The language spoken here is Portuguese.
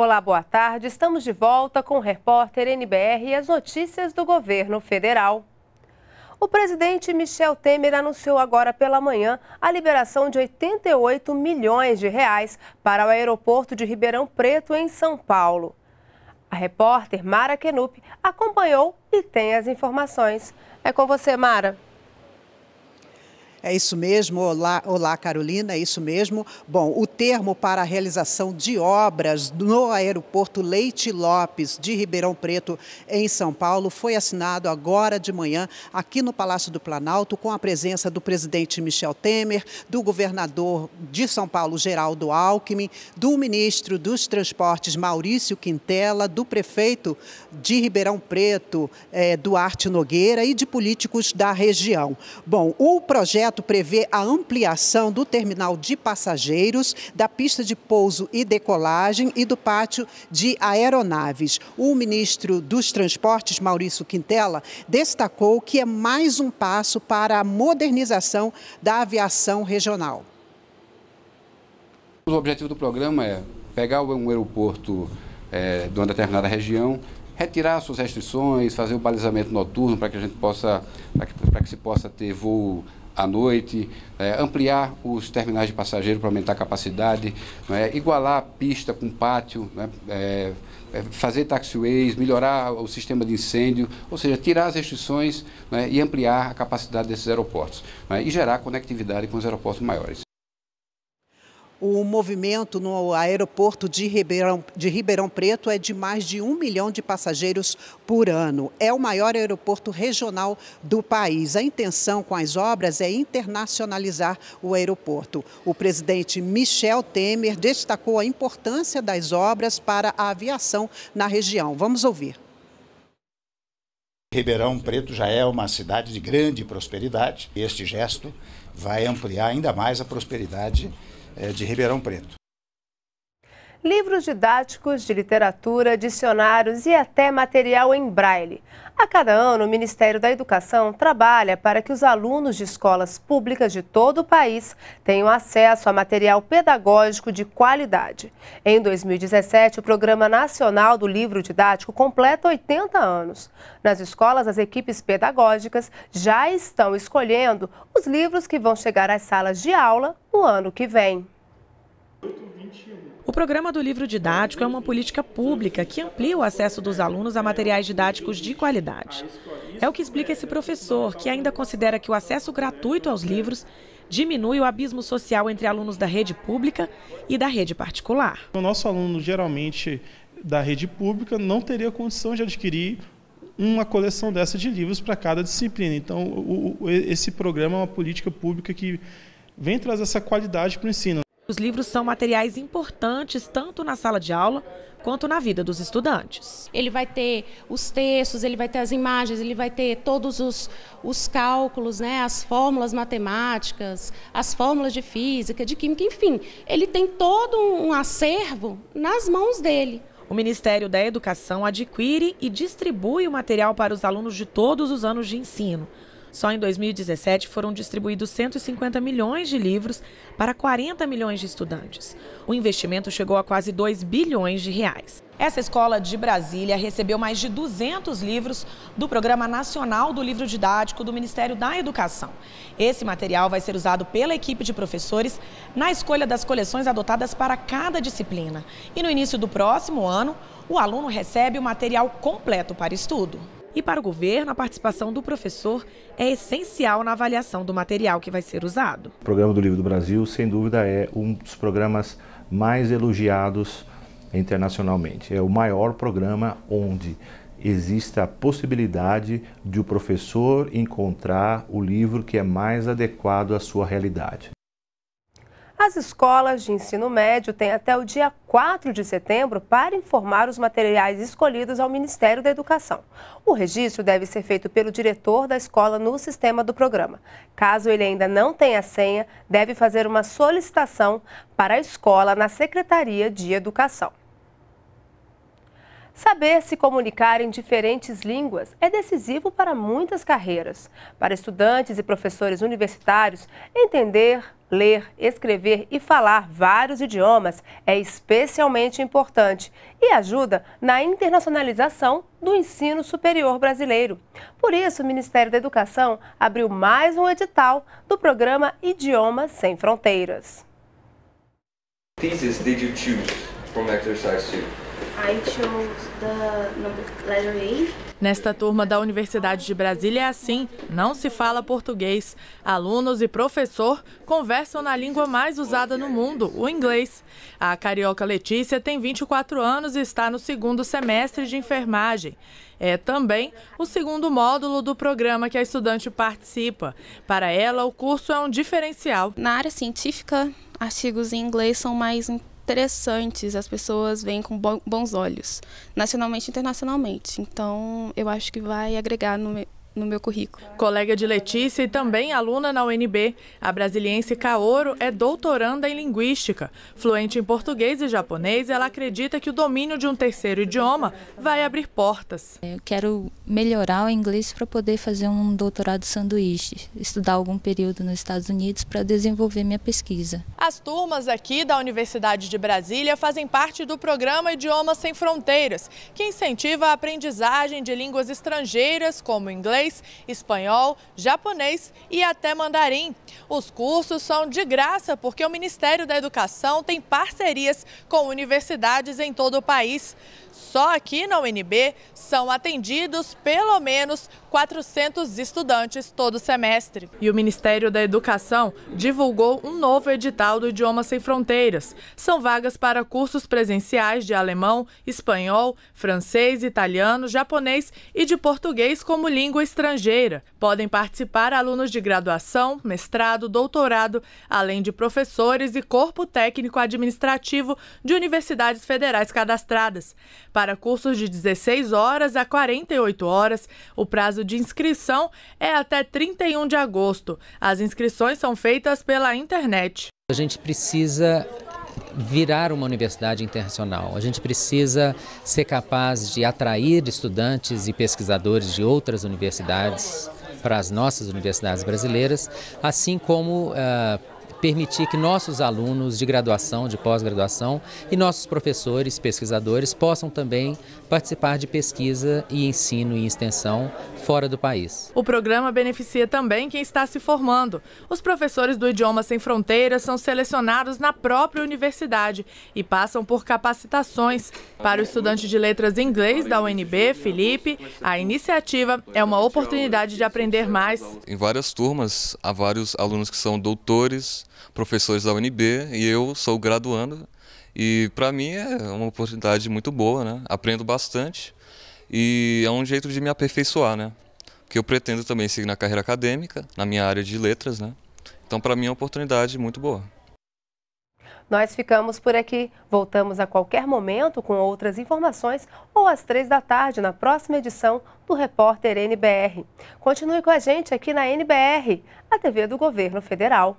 Olá, boa tarde. Estamos de volta com o repórter NBR e as notícias do governo federal. O presidente Michel Temer anunciou agora pela manhã a liberação de 88 milhões de reais para o aeroporto de Ribeirão Preto, em São Paulo. A repórter Mara Kenup acompanhou e tem as informações. É com você, Mara. É isso mesmo, olá, olá Carolina, é isso mesmo. Bom, o termo para a realização de obras no aeroporto Leite Lopes de Ribeirão Preto, em São Paulo, foi assinado agora de manhã aqui no Palácio do Planalto, com a presença do presidente Michel Temer, do governador de São Paulo, Geraldo Alckmin, do ministro dos Transportes, Maurício Quintela, do prefeito de Ribeirão Preto, eh, Duarte Nogueira e de políticos da região. Bom, o projeto projeto prevê a ampliação do terminal de passageiros, da pista de pouso e decolagem e do pátio de aeronaves. O ministro dos Transportes, Maurício Quintela, destacou que é mais um passo para a modernização da aviação regional. O objetivo do programa é pegar um aeroporto é, de uma determinada região, retirar suas restrições, fazer o balizamento noturno para que a gente possa, para que, para que se possa ter voo à noite, é, ampliar os terminais de passageiro para aumentar a capacidade, é? igualar a pista com pátio, né, é, é, fazer taxiways, melhorar o sistema de incêndio, ou seja, tirar as restrições né, e ampliar a capacidade desses aeroportos né, e gerar conectividade com os aeroportos maiores. O movimento no aeroporto de Ribeirão, de Ribeirão Preto é de mais de um milhão de passageiros por ano. É o maior aeroporto regional do país. A intenção com as obras é internacionalizar o aeroporto. O presidente Michel Temer destacou a importância das obras para a aviação na região. Vamos ouvir. Ribeirão Preto já é uma cidade de grande prosperidade. Este gesto vai ampliar ainda mais a prosperidade é, de Ribeirão Preto livros didáticos de literatura, dicionários e até material em braille. A cada ano, o Ministério da Educação trabalha para que os alunos de escolas públicas de todo o país tenham acesso a material pedagógico de qualidade. Em 2017, o Programa Nacional do Livro Didático completa 80 anos. Nas escolas, as equipes pedagógicas já estão escolhendo os livros que vão chegar às salas de aula no ano que vem. O programa do livro didático é uma política pública que amplia o acesso dos alunos a materiais didáticos de qualidade. É o que explica esse professor, que ainda considera que o acesso gratuito aos livros diminui o abismo social entre alunos da rede pública e da rede particular. O nosso aluno, geralmente da rede pública, não teria condição de adquirir uma coleção dessa de livros para cada disciplina. Então, o, o, esse programa é uma política pública que vem trazer essa qualidade para o ensino. Os livros são materiais importantes tanto na sala de aula quanto na vida dos estudantes. Ele vai ter os textos, ele vai ter as imagens, ele vai ter todos os, os cálculos, né, as fórmulas matemáticas, as fórmulas de física, de química, enfim. Ele tem todo um acervo nas mãos dele. O Ministério da Educação adquire e distribui o material para os alunos de todos os anos de ensino. Só em 2017 foram distribuídos 150 milhões de livros para 40 milhões de estudantes. O investimento chegou a quase 2 bilhões de reais. Essa escola de Brasília recebeu mais de 200 livros do Programa Nacional do Livro Didático do Ministério da Educação. Esse material vai ser usado pela equipe de professores na escolha das coleções adotadas para cada disciplina. E no início do próximo ano, o aluno recebe o material completo para estudo. E para o governo, a participação do professor é essencial na avaliação do material que vai ser usado. O programa do Livro do Brasil, sem dúvida, é um dos programas mais elogiados internacionalmente. É o maior programa onde exista a possibilidade de o professor encontrar o livro que é mais adequado à sua realidade. As escolas de ensino médio têm até o dia 4 de setembro para informar os materiais escolhidos ao Ministério da Educação. O registro deve ser feito pelo diretor da escola no sistema do programa. Caso ele ainda não tenha senha, deve fazer uma solicitação para a escola na Secretaria de Educação. Saber se comunicar em diferentes línguas é decisivo para muitas carreiras. Para estudantes e professores universitários, entender, ler, escrever e falar vários idiomas é especialmente importante e ajuda na internacionalização do ensino superior brasileiro. Por isso, o Ministério da Educação abriu mais um edital do programa Idiomas Sem Fronteiras. Thesis did you choose from exercise 2? Nesta turma da Universidade de Brasília é assim, não se fala português. Alunos e professor conversam na língua mais usada no mundo, o inglês. A carioca Letícia tem 24 anos e está no segundo semestre de enfermagem. É também o segundo módulo do programa que a estudante participa. Para ela, o curso é um diferencial. Na área científica, artigos em inglês são mais importantes interessantes, as pessoas veem com bons olhos, nacionalmente e internacionalmente. Então, eu acho que vai agregar no, no meu currículo. Colega de Letícia e também aluna na UNB, a brasiliense Kaoro é doutoranda em linguística. Fluente em português e japonês, ela acredita que o domínio de um terceiro idioma vai abrir portas. É, eu quero melhorar o inglês para poder fazer um doutorado sanduíche, estudar algum período nos Estados Unidos para desenvolver minha pesquisa. As turmas aqui da Universidade de Brasília fazem parte do programa Idiomas Sem Fronteiras, que incentiva a aprendizagem de línguas estrangeiras como inglês, inglês, espanhol, japonês e até mandarim. Os cursos são de graça porque o Ministério da Educação tem parcerias com universidades em todo o país. Só aqui na UNB são atendidos pelo menos 400 estudantes todo semestre. E o Ministério da Educação divulgou um novo edital do Idioma Sem Fronteiras. São vagas para cursos presenciais de alemão, espanhol, francês, italiano, japonês e de português como língua estrangeira. Podem participar alunos de graduação, mestrado, doutorado, além de professores e corpo técnico administrativo de universidades federais cadastradas. Para cursos de 16 horas a 48 horas, o prazo de inscrição é até 31 de agosto. As inscrições são feitas pela internet. A gente precisa virar uma universidade internacional. A gente precisa ser capaz de atrair estudantes e pesquisadores de outras universidades para as nossas universidades brasileiras, assim como uh, permitir que nossos alunos de graduação, de pós-graduação e nossos professores, pesquisadores possam também participar de pesquisa e ensino e extensão fora do país. O programa beneficia também quem está se formando. Os professores do Idioma Sem Fronteiras são selecionados na própria universidade e passam por capacitações. Para o estudante de letras inglês da UNB, Felipe, a iniciativa é uma oportunidade de aprender mais. Em várias turmas, há vários alunos que são doutores, professores da UNB e eu sou graduando e para mim é uma oportunidade muito boa, né? Aprendo bastante e é um jeito de me aperfeiçoar, né? Porque eu pretendo também seguir na carreira acadêmica, na minha área de letras, né? Então para mim é uma oportunidade muito boa. Nós ficamos por aqui. Voltamos a qualquer momento com outras informações ou às três da tarde na próxima edição do Repórter NBR. Continue com a gente aqui na NBR, a TV do Governo Federal.